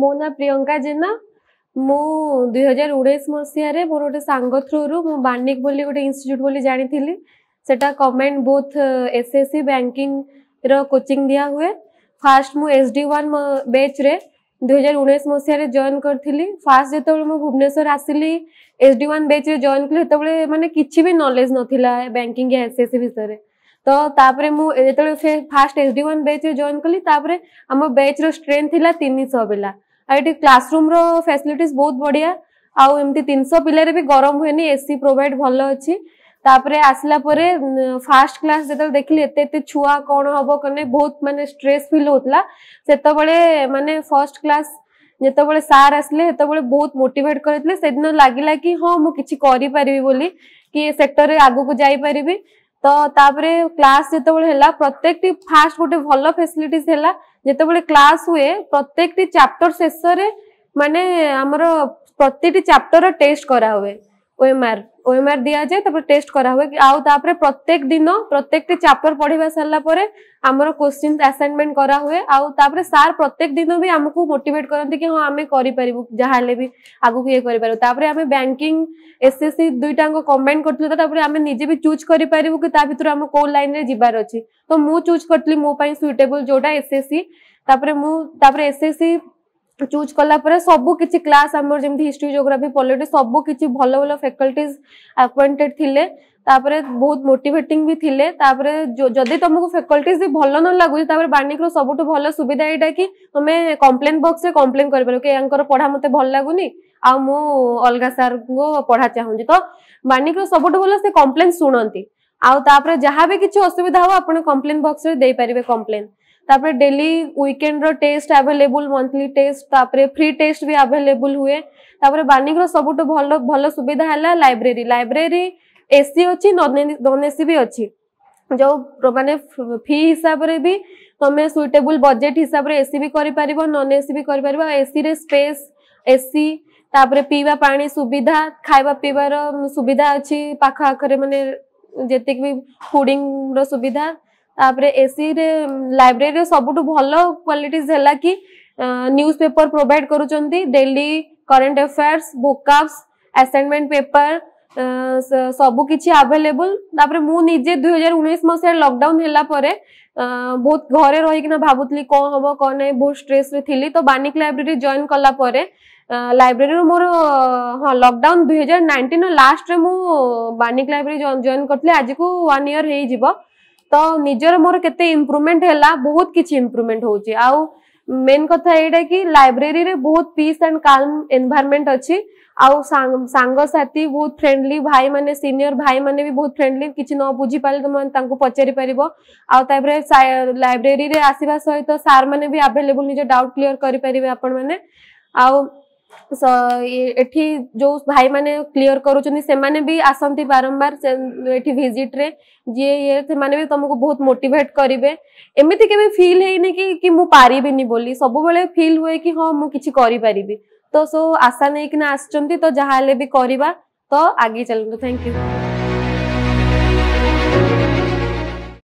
मो ना प्रियंका जेना मु दुई हजार उन्नीस मसीह मोर सांग थ्रु मु बाणिक बोली गोटे इनिट्यूट बोली जानी से कमेंट बुथ एस एस सी बैंकिंग रोचिंग दि हुए फास्ट मु एच डी वन बेच रे दुई हजार उन्नीस मसीह जॉन करी फास्ट जो मुझे भुवनेश्वर आसली एस डी ओन बेच रे जॉन कले तो मैंने किसी भी नलेज नाला बैंकिंग या एस एस सी विषय तो तापरे मु फास्ट एस डी ओन बेच रे जॉन कली आम बेच रेन्थ थी तीन शह पिला ଏଠି କ୍ଲାସରୁମ୍ର ଫ୍ୟାସିଲିଟିସ୍ ବହୁତ ବଢ଼ିଆ ଆଉ ଏମିତି ତିନିଶହ ପିଲାରେ ବି ଗରମ ହୁଏନି ଏସି ପ୍ରୋଭାଇଡ୍ ଭଲ ଅଛି ତାପରେ ଆସିଲା ପରେ ଫାର୍ଷ୍ଟ କ୍ଲାସ୍ ଯେତେବେଳେ ଦେଖିଲି ଏତେ ଏତେ ଛୁଆ କ'ଣ ହବ କଲେ ବହୁତ ମାନେ ଷ୍ଟ୍ରେସ୍ ଫିଲ୍ ହଉଥିଲା ସେତେବେଳେ ମାନେ ଫର୍ଷ୍ଟ କ୍ଲାସ୍ ଯେତେବେଳେ ସାର୍ ଆସିଲେ ସେତେବେଳେ ବହୁତ ମୋଟିଭେଟ୍ କରିଥିଲେ ସେଦିନ ଲାଗିଲା କି ହଁ ମୁଁ କିଛି କରିପାରିବି ବୋଲି କି ସେକ୍ଟରରେ ଆଗକୁ ଯାଇପାରିବି तो तापरे क्लास जिते बेला प्रत्येक टी फास्ट गोटे भल फैसिलिटा जिते बड़े क्लास हुए प्रत्येक टी चैप्टर शेष मानने प्रति चैप्टर टेस्ट करा हुए ওএমআর ওএমআর দিয়া যায় তারপরে টেস্ট করা হবে আউ তারপরে প্রত্যেক দিন প্রত্যেকটি চ্যাপ্টর পড়িবা সারলা পরে আমার কোশ্চিন আসাইনমেন্ট করা হুয়ে আউ তারপরে স্যার প্রত্যেক দিন বি আমাকে মোটিভেট করতে কি হ্যাঁ আমি করিপারিবু যাহা হলে বি আগুক ইয়ে করিপারিবু তারপরে আমি ব্যাঙ্কিং এসএসসি দুইটাঙ্ক কম্বাইন করছিলু তো তারপরে আমি নিজে বি চুজ করিপারিবু কি তা ভিতরে আমি কোন লাইনে যাবার অছি তো মু চুজ করছিলি মো পাই সুইটেবল যোটা এসএসসি তারপরে মু তারপরে এসএসসি चूज कला सबकि क्लास हिस्ट्री जियोग्राफी पलिटिक्स सबकि भल भल फैकल्टीज आपइंटेड थे तापरे बहुत मोटिवेटिंग भी थिले तापरे जो जदि तुमको फैकल्टीज भी भल न लगुच बाणी सब भल सुविधा यहाँ कि तुम कम्प्लेन बक्स में कम्प्लेन कर पढ़ा मत भल लगुनि आ मु अलग सार को पढ़ा चाहूँगी तो बाणी सब भल से कम्प्लेन शुणी आउ ता जहाँ भी किसी असुविधा हो आप कम्प्लेन बक्स में दे पारे कम्प्लेन तापरे डेली वीकेंड रो टेस्ट अवेलेबल मंथली टेस्ट तापरे फ्री टेस्ट भी अवेलेबल हुए तापरे बानिंग रो सबुट भल भल सुविधा हला लाइब्रेरी लाइब्रेरी एसी अछि नॉन एसी भी अछि जो माने फी हिसाब रे भी तमे सुटेबल बजेट हिसाब रे एसी भी करि परबो नॉन एसी भी करि परबो एसी रे स्पेस एसी तापरे पीवा पानी सुविधा खाइबा पीबार सुविधा अछि पाखा आखरे माने जेतिक भी फूडिंग रो सुविधा ତାପରେ ଏସିରେ ଲାଇବ୍ରେରୀରେ ସବୁଠୁ ଭଲ କ୍ୱାଲିଟିଜ ହେଲା କି ନ୍ୟୁଜ ପେପର ପ୍ରୋଭାଇଡ କରୁଛନ୍ତି daily current affairs vocabs assignment paper ସବୁ କିଛି ଆଭେଲେବୁଲ ତାପରେ ମୁଁ ନିଜେ ଦୁଇ ହଜାର ଉଣେଇଶ ମସିହାରେ ଲକଡାଉନ ହେଲା ପରେ ବହୁତ ଘରେ ରହିକିନା ଭାବୁଥିଲି କ'ଣ ହବ କ'ଣ ନାହିଁ ବହୁତ ଷ୍ଟ୍ରେସରେ ଥିଲି ତ ବାନିକ ଲାଇବ୍ରେରୀ ଜଏନ୍ କଲା ପରେ ଲାଇବ୍ରେରୀରୁ ମୋର ହଁ ଲକଡାଉନ ଦୁଇ ହଜାର ନାଇଣ୍ଟିନର ଲାଷ୍ଟରେ ମୁଁ ବାନିକ ଲାଇବ୍ରେରୀ ଜଏନ୍ କରିଥିଲି ଆଜିକୁ ୱାନ୍ ଇୟର ହେଇଯିବ ତ ନିଜର ମୋର କେତେ ଇମ୍ପ୍ରୁଭମେଣ୍ଟ ହେଲା ବହୁତ କିଛି ଇମ୍ପ୍ରୁଭମେଣ୍ଟ ହଉଛି ଆଉ ମେନ୍ କଥା ଏଇଟା କି ଲାଇବ୍ରେରୀରେ ବହୁତ ପିସ୍ ଆଣ୍ଡ କାଲ୍ମ ଏନଭାରମେଣ୍ଟ ଅଛି ଆଉ ସାଙ୍ଗସାଥି ବହୁତ ଫ୍ରେଣ୍ଡଲି ଭାଇମାନେ ସିନିୟର ଭାଇମାନେ ବି ବହୁତ ଫ୍ରେଣ୍ଡଲି କିଛି ନ ବୁଝିପାରିଲେ ତୁମେ ତାଙ୍କୁ ପଚାରି ପାରିବ ଆଉ ତାପରେ ଲାଇବ୍ରେରୀରେ ଆସିବା ସହିତ ସାର୍ ମାନେ ବି ଆଭେଲେବୁଲ ନିଜ ଡାଉଟ୍ କ୍ଲିୟର କରିପାରିବେ ଆପଣମାନେ ଆଉ जो भाई मैंने क्लीयर करते बारंबार भिजिट रे जी ये से भी तुमको बहुत मोटिवेट करेंगे एमती के फिल है कि मुझे पारिनी बोली सब फिल हुए कि हाँ मुझे करी तो सो आशा नहीं कि आस तो जहाँ भी करवा तो आगे चलते थैंक यू